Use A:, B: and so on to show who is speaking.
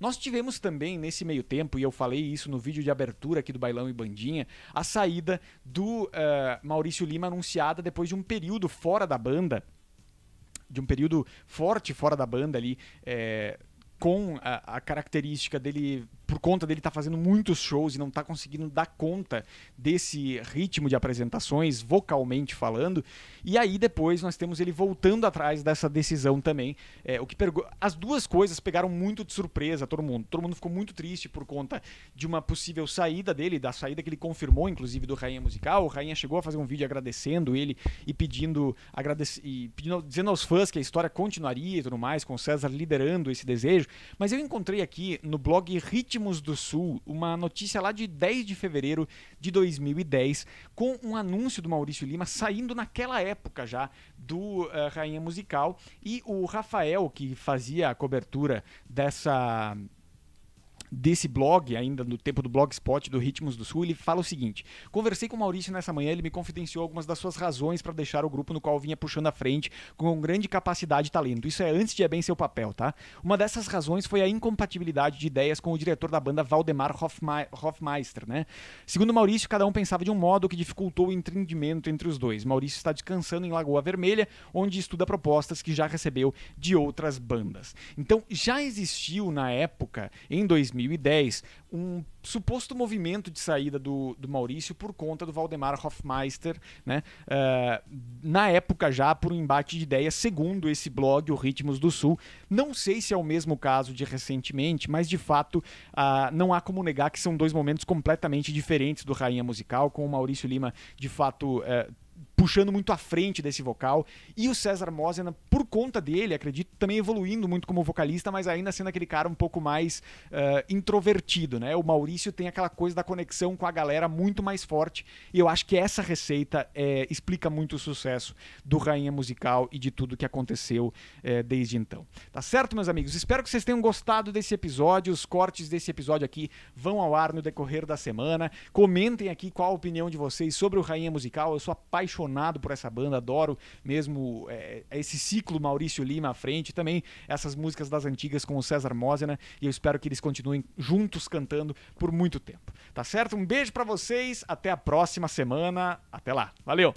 A: Nós tivemos também nesse meio tempo, e eu falei isso no vídeo de abertura aqui do Bailão e Bandinha, a saída do uh, Maurício Lima anunciada depois de um período fora da banda, de um período forte fora da banda ali, é, com a, a característica dele por conta dele estar tá fazendo muitos shows e não estar tá conseguindo dar conta desse ritmo de apresentações, vocalmente falando. E aí depois nós temos ele voltando atrás dessa decisão também. É, o que pergo... As duas coisas pegaram muito de surpresa todo mundo. Todo mundo ficou muito triste por conta de uma possível saída dele, da saída que ele confirmou, inclusive, do Rainha Musical. O Rainha chegou a fazer um vídeo agradecendo ele e pedindo, agradec... e pedindo dizendo aos fãs que a história continuaria e tudo mais, com o César liderando esse desejo. Mas eu encontrei aqui no blog Ritmo Ritmos do Sul, uma notícia lá de 10 de fevereiro de 2010, com um anúncio do Maurício Lima saindo naquela época já do uh, Rainha Musical. E o Rafael, que fazia a cobertura dessa desse blog, ainda no tempo do blogspot do Ritmos do Sul, ele fala o seguinte: Conversei com o Maurício nessa manhã, ele me confidenciou algumas das suas razões para deixar o grupo no qual vinha puxando a frente com grande capacidade e talento. Isso é antes de é bem seu papel, tá? Uma dessas razões foi a incompatibilidade de ideias com o diretor da banda Valdemar Hoffma Hoffmeister, né? Segundo Maurício, cada um pensava de um modo que dificultou o entendimento entre os dois. Maurício está descansando em Lagoa Vermelha, onde estuda propostas que já recebeu de outras bandas. Então, já existiu na época, em 2000 2010, um suposto movimento de saída do, do Maurício por conta do Valdemar Hofmeister, né? Uh, na época já por um embate de ideias, segundo esse blog, o Ritmos do Sul. Não sei se é o mesmo caso de recentemente, mas de fato uh, não há como negar que são dois momentos completamente diferentes do Rainha Musical, com o Maurício Lima de fato. Uh, puxando muito à frente desse vocal. E o César Mosena, por conta dele, acredito, também evoluindo muito como vocalista, mas ainda sendo aquele cara um pouco mais uh, introvertido, né? O Maurício tem aquela coisa da conexão com a galera muito mais forte. E eu acho que essa receita é, explica muito o sucesso do Rainha Musical e de tudo que aconteceu é, desde então. Tá certo, meus amigos? Espero que vocês tenham gostado desse episódio. Os cortes desse episódio aqui vão ao ar no decorrer da semana. Comentem aqui qual a opinião de vocês sobre o Rainha Musical. Eu sou apaixonado apaixonado por essa banda, adoro mesmo é, é, esse ciclo Maurício Lima à frente, também essas músicas das antigas com o César Mózena, e eu espero que eles continuem juntos cantando por muito tempo. Tá certo? Um beijo para vocês, até a próxima semana, até lá. Valeu!